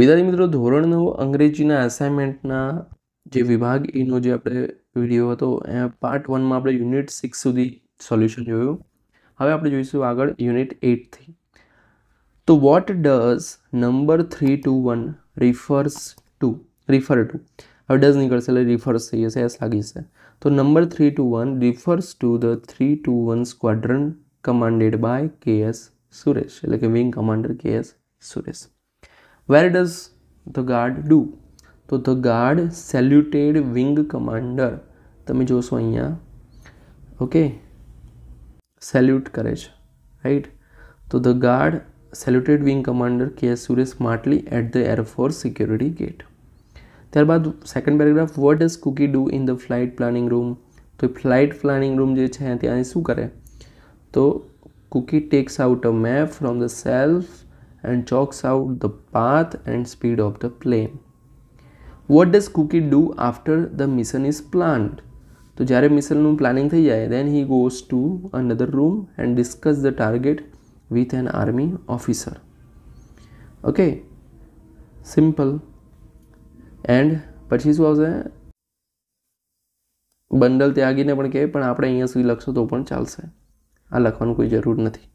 विद्यार्थी मित्रों ધોરણ 9 અંગ્રેજીના असाઇનમેન્ટના જે વિભાગ ઈ નો જે આપણે વિડિયો હતો એ પાર્ટ 1 માં આપણે યુનિટ 6 સુધી સોલ્યુશન જોયું હવે આપણે જોઈશું આગળ યુનિટ 8 થી તો what does number 321 refers to refer to હવે ડઝ ની જગ્યાએ રિફર્સ થઈ જશે એસ લાગી જશે તો number 321 refers to the 321 quadrant commanded by KS Suresh એટલે કે man commander KS Suresh where does the guard do तो the guard saluted wing commander तमें जोशो ओके सैल्यूट करे राइट तो the guard saluted wing commander K S Suresh माटली at the एरफोर्स security gate त्यारबाद second paragraph what does Cookie do in the flight planning room तो flight planning room जो है त्या शू करें तो Cookie takes out a map from the shelf and chalks out the path and speed of the plane. What does Cookie do after the mission is planned તો જ્યારે મિશનનું પ્લાનિંગ થઈ જાય then he goes to another room and discuss the target with an army officer okay simple and પછી શું આવશે bundle ત્યાગીને પણ કહે પણ આપણે અહીંયા સુધી લખશું તો પણ ચાલશે આ લખવાનું કોઈ જરૂર નથી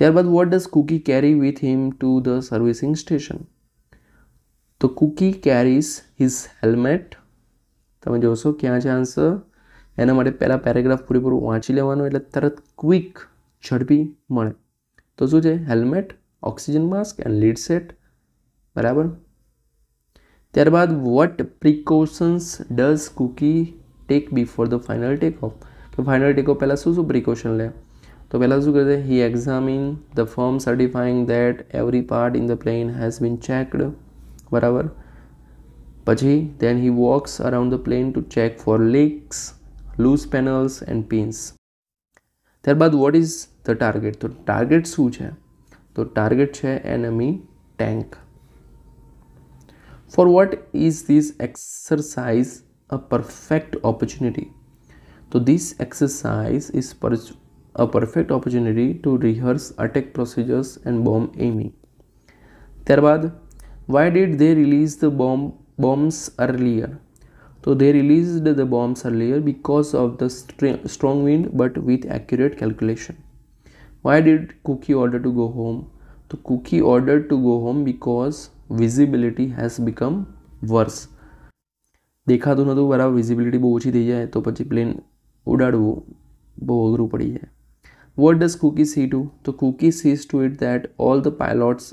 ત્યારબાદ what does Cookie carry with him to the servicing station તો કુકી કેરીઝ હિઝ હેલ્મેટ તમે જોશો ક્યાં છે આન્સર એના માટે પહેલાં પેરેગ્રાફ પૂરેપૂરો વાંચી લેવાનો એટલે તરત ક્વિક ઝડપી મળે તો શું છે helmet oxygen mask and lead set બરાબર ત્યારબાદ what precautions does Cookie take before the final take off તો ફાઇનલ ટેક ઓફ પહેલાં શું શું પ્રિકોશન લે तो पहला શું કહે he examined the firm certifying that every part in the plane has been checked બરાબર પછી then he walks around the plane to check for leaks loose panels and pins ત્યારબાદ what is the target તો target શું છે તો target છે enemy tank for what is this exercise a perfect opportunity So, this exercise is a perfect opportunity to rehearse attack procedures and bomb aiming. ત્યારબાદ why did they release the bomb bombs earlier? So they released the bombs earlier because of the strong wind but with accurate calculation. Why did Cookie order to go home? So Cookie ordered to go home because visibility has become worse. દેખાતું નહોતું બરાબર visibility બહુ ઓછી થઈ જાય તો પછી plane ઉડાડવું બહુ અઘરું પડી જાય what does cookie see do the cookie sees to it that all the pilots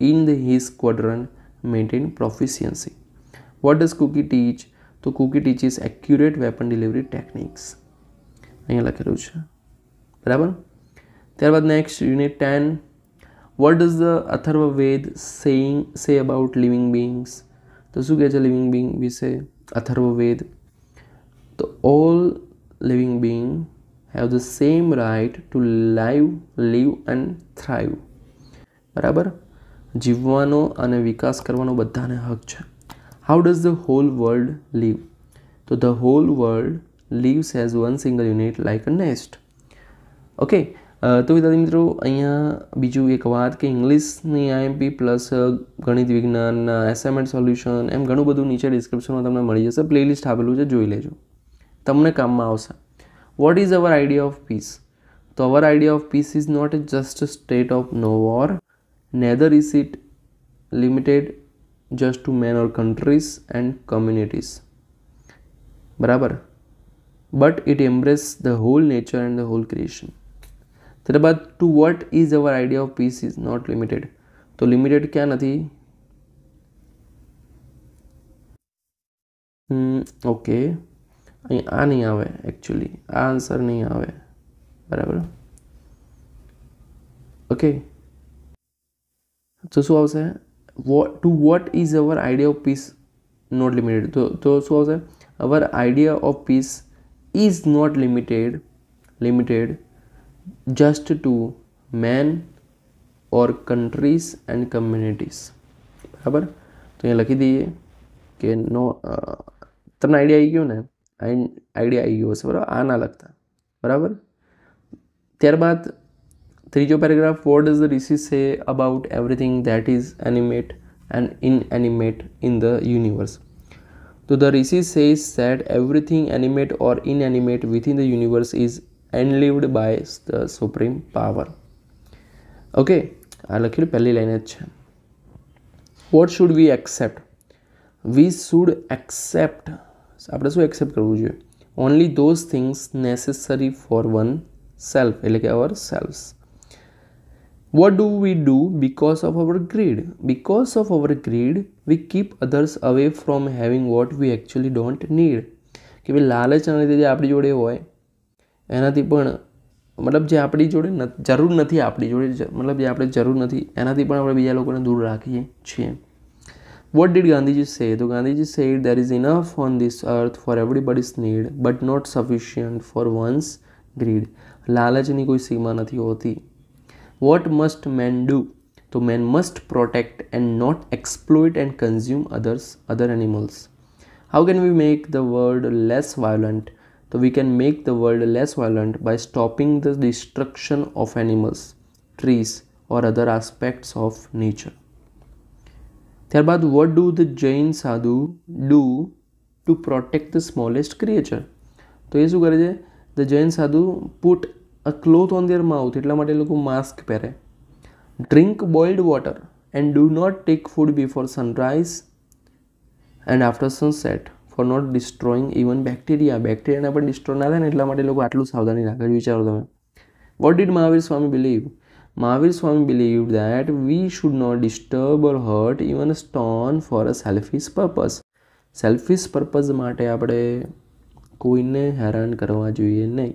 in the, his squadron maintain proficiency what does cookie teach તો Cookie teaches accurate weapon delivery techniques અહીંયા લખેલું છે બરાબર ત્યારબાદ next unit ten what does the Atharva Veda saying say about living beings તો શું કહે છે લિવિંગ બિંગ વિશે અથર્વ વેદ તો all living being have the same right to live live and thrive બરાબર જીવવાનો અને વિકાસ કરવાનો બધાને હક છે how does the whole world live તો the whole world lives as one single unit like a nest okay તો વિદ્યાર્થી મિત્રો અહીંયા બીજું એક વાત કે ઇંગ્લિશની આઈએમપી પ્લસ ગણિત વિજ્ઞાનના એસાઇમેન્ટ સોલ્યુશન એમ ઘણું બધું નીચે ડિસ્ક્રિપ્શનમાં તમને મળી જશે પ્લેલિસ્ટ આપેલું છે જોઈ લેજો તમને કામમાં આવશે what is our idea of peace so our idea of peace is not just a state of no war neither is it limited just to men or countries and communities બરાબર but it embraces the whole nature and the whole creation ત્યારબાદ to what is our idea of peace is not limited so limited ક્યાં નથી hmm, Okay. आ नहीं आवे actually answer नहीं आवे बराबर okay तो शू आ to what is our idea of peace not limited तो तो शू आवश्यक our idea of peace is not limited limited just to man और कंट्रीज एंड कम्युनिटीज बराबर तो ये लखी दीजिए कि नो इतना आइडिया आई क्यों ना एंड आइडिया आई गयो बराबर आना लगता बराबर त्यारबाद तीजो paragraph what is the rishis say about everything that is animate and inanimate in the universe तो the rishis says that everything animate और inanimate within the universe is enlivened by the supreme power okay आ लखी पहली line ज है what should we accept we should accept આપણે શું accept કરવું જોઈએ only those things necessary for oneself એટલે કે અવર self what do we do because of our greed because of our greed we keep others away from having what we actually don't need કે ભાઈ લાલચના લીધે જે આપણી જોડે હોય એનાથી પણ મતલબ જે આપણી જોડે જરૂર નથી આપણી જોડે મતલબ જે આપણે જરૂર નથી એનાથી પણ આપણે બીજા લોકોને દૂર રાખીએ છીએ what did Gandhi say the gandhiji said there is enough on this earth for everybody's need but not sufficient for one's greed lalajani koi sima hoti what must men do so men must protect and not exploit and consume others other animals how can we make the world less violent so we can make the world less violent by stopping the destruction of animals trees or other aspects of nature ત્યારબાદ what do the Jain sadhu do to protect the smallest creature તો એ શું કરે છે the Jain sadhu put a cloth on their mouth એટલા માટે લોકો mask પહેરે drink boiled water and do not take food before sunrise and after sunset for not destroying even bacteria બેક્ટેરિયાને પણ ડિસ્ટ્રો ના થાય ને એટલા માટે લોકો આટલું સાવધાની રાખે વિચારો તમે what did Mahavir Swami believe Mahavir Swami believed that we should not disturb or hurt even a stone for a selfish purpose. Selfish purpose માટે આપણે કોઈને હેરાન કરવા જોઈએ નહીં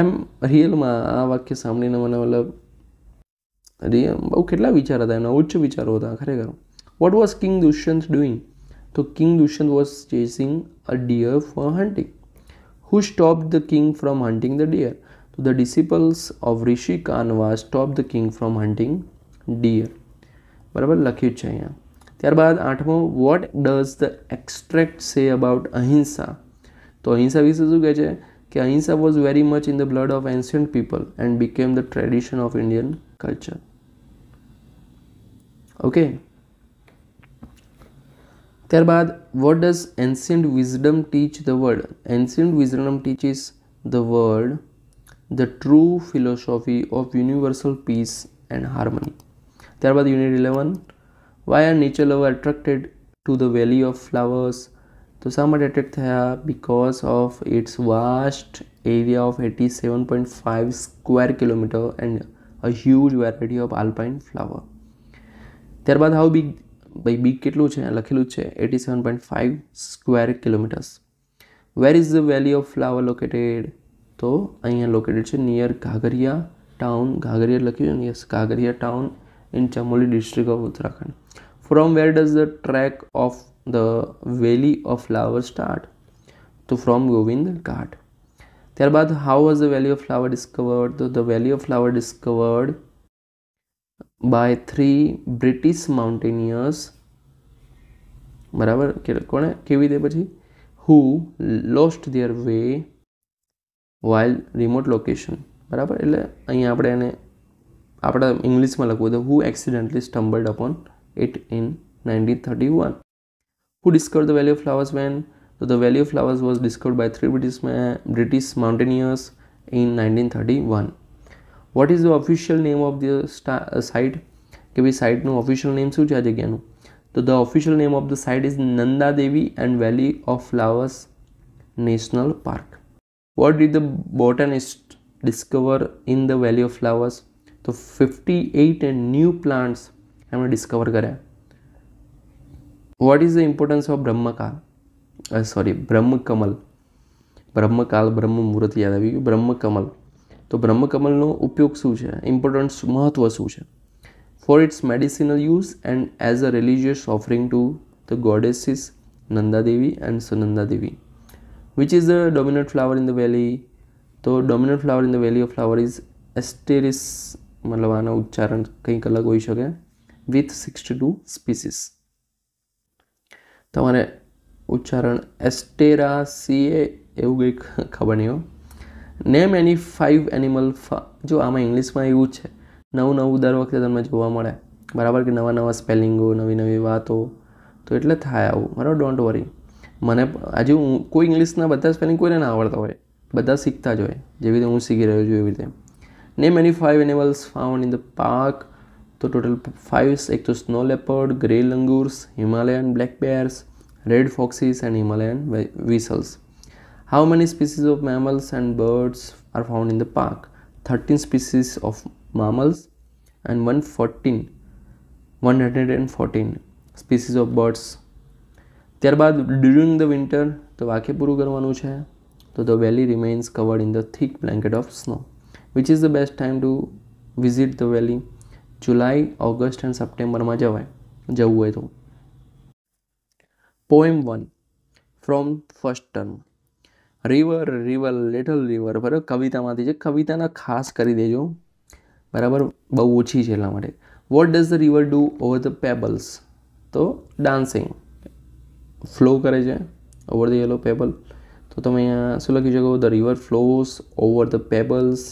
એમ રિયલમાં આ વાક્ય સાંભળીને મને મતલબ રિયલ બહુ કેટલા વિચાર હતા એના ઉચ્ચ વિચારો હતા ખરેખર what was king Dushyant doing તો king Dushyant was chasing a deer for hunting who stop the king from hunting the deer the disciples of Rishi Kanva stopped the king from hunting deer. बराबर लखी चाहिए त्यार बाद आठवो what does the extract say about Ahinsa? तो Ahinsa विषय जो कहे कि Ahinsa was very much in the blood of ancient people and became the tradition of Indian culture. Okay. त्यार बाद what does ancient wisdom teach the world? Ancient wisdom teaches the world the true philosophy of universal peace and harmony. Thereby, unit 11 why are nature lovers attracted to the valley of flowers? So, some are attracted because of its vast area of 87.5 square kilometer and a huge variety of alpine flower. Thereby, how big? By big kit luce, lucky luce, 87.5 square kilometers. Where is the valley of flower located? तो uh located है near Ghangharia town Ghangharia लख Ghangharia town in Chamoli district of Uttarakhand from where does the trek of the valley of flower start तो from Govind Ghat त्यारबाद how was the valley of flower discovered तो the valley of flower discovered by three British mountaineers बराबर को है के पी who lost their way while remote location બરાબર એટલે અહીંયા આપણે એને આપણા ઇંગ્લિશમાં લખવું તો who accidentally stumbled upon it in nineteen thirty one who discover the valley of flowers man તો the valley of flowers was discovered by three British British mountaineers in nineteen thirty one what is the official name of the site કે ભાઈ સાઇટનું official name શું છે આ જગ્યાનું તો the official name of the site is Nanda Devi and valley of flowers national park what did the botanist discover in the valley of flowers तो fifty eight and new plants हमने discover करे what is the importance of Brahma Kamal sorry ब्रह्म कमल ब्रह्म काल ब्रह्म मुहूर्त याद आ गया ब्रह्म कमल तो ब्रह्म कमल उपयोग शू है इम्पोर्टेंस महत्व शू है for its medicinal use and as a religious offering to the goddesses Nanda Devi and Sunanda Devi which is the dominant flower in the valley તો dominant flower in the valley of flower is asters મતલબ આનો ઉચ્ચારણ કંઈક અલગ હોઈ શકે વિથ સિક્સટી ટુ સ્પીસીસ તમારે ઉચ્ચારણ એસ્ટેરા સીએ એવું કંઈક ખબર નહીં હો નેમ એની ફાઇવ એનિમલ જો આમાં ઇંગ્લિશમાં એવું છે નવું નવું દર વખતે તમને જોવા મળે બરાબર કે નવા નવા સ્પેલિંગો નવી નવી વાતો તો એટલે થાય આવું બરાબર ડોન્ટ વરી મને આજે હું કોઈ ઇંગ્લિશના બધા સ્પેલિંગ કોઈને ના આવડતા હોય બધા શીખતા જ હોય જેવી રીતે હું શીખી રહ્યો છું એવી રીતે name any five animals found in the park તો ટોટલ ફાઇવ્સ એક તો snow leopard grey langurs Himalayan black bears red foxes and Himalayan weasels how many species of mammals and birds are found in the park thirteen species of mammals and one fourteen 114 species of birds ત્યારબાદ during the winter તો વાક્ય પૂરું કરવાનું છે તો the valley remains covered in the thick blanket of snow which is the best time to visit the valley July August and સપ્ટેમ્બરમાં જવાય જવું હોય તો poem one from first term river river little river બરાબર કવિતામાંથી છે કવિતાના ખાસ કરી દેજો બરાબર બહુ ઓછી છે એટલા માટે what does the river do over the pebbles તો ડાન્સિંગ फ्लो करे ओवर द येलो पेबल तो तुम अँ शू लखी सको the river flows over the pebbles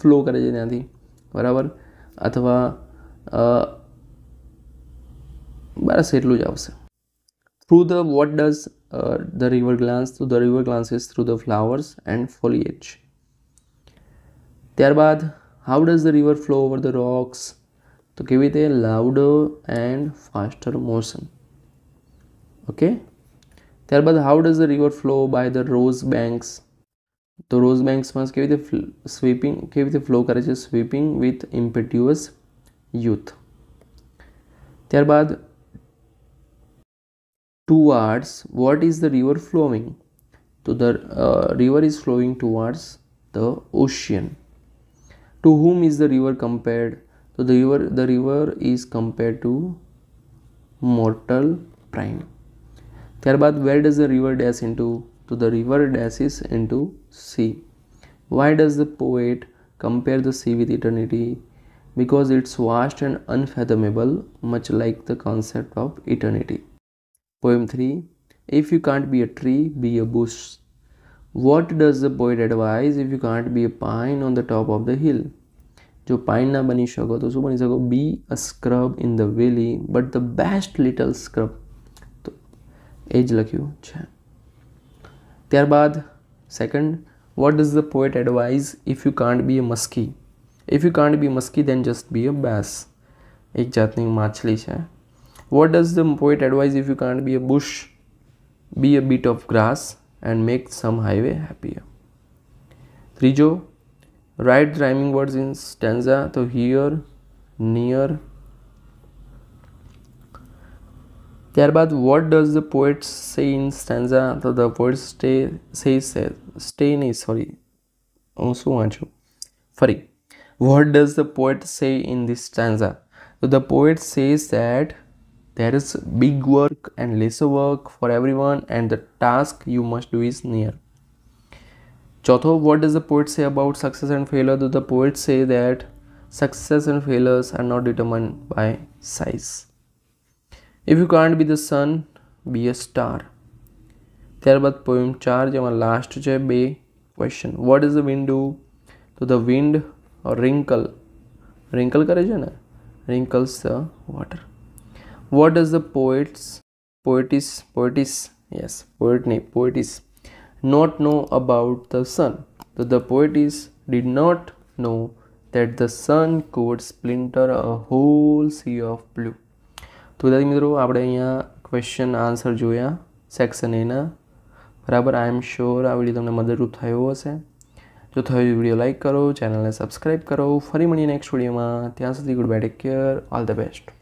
flow करे ज्यादा बराबर अथवा बस एटलूज through the what does the river glance through the river glances through the flowers and foliage त्यारबाद how does the river flow over the rocks तो कि loud and faster motion okay ત્યારબાદ how does the river flow by the rose banks તો rose બેન્ક્સમાં કેવી રીતે sweeping કેવી રીતે ફ્લો કરે છે સ્વીપિંગ વિથ ઇમ્પેટ્યુઅસ યુથ ત્યારબાદ towards what is the river flowing so the uh, river is flowing towards the ocean to whom is the river compared so the river the river is compared to mortal prime ત્યારબાદ where does the river dash into? તો the river dashes into sea. Why does the poet compare the sea with eternity because it's vast and unfathomable much like the concept of eternity poem 3 if you can't be a tree be a bush what does the poet advise if you can't be a pine on the top of the hill जो pine ना बनी શકો तो શું બની શકો be a scrub in the valley but the best little एज लिखियो 6 ત્યારબાદ second what does the poet アド વાઇઝ if you can't be a muskie if you can't be muskie then just be a bass એક જાત ની માછલી છે what does the poet アド વાઇઝ if you can't be a bush be a bit of grass and make some highway happier ત્રીજો write the rhyming words in stanza તો here near ત્યારબાદ what does the the say in stanza તો the poet stay સે સે stay નહીં sorry હું શું વાંચું ફરી what does the poet say in this stanza તો the poet says that there is big work and lesser work for everyone and the task you must do is near ચોથો what does the poet say about success and failure do the poet say that success and failures are not determined by size if you can't be the sun be a star ત્યારબાદ poem ચાર જેમાં last છે બે question what is the wind do તો the wind wrinkle wrinkle કરે છે ને wrinkles the water what does the poets poetess poetess yes poet નહીં poetess not know about the sun તો the poetess did not know that the sun could splinter a whole sea of blue. તો વિદ્યાર્થી મિત્રો આપણે અહીંયા question answer જોયા section એના બરાબર આઈ એમ શ્યોર આ વિડીયો તમને મદદરૂપ થયો હશે જો થયું વિડીયો લાઇક કરો ચેનલને સબસ્ક્રાઈબ કરો ફરી મળીએ નેક્સ્ટ વિડીયોમાં ત્યાં સુધી good bye take care all the best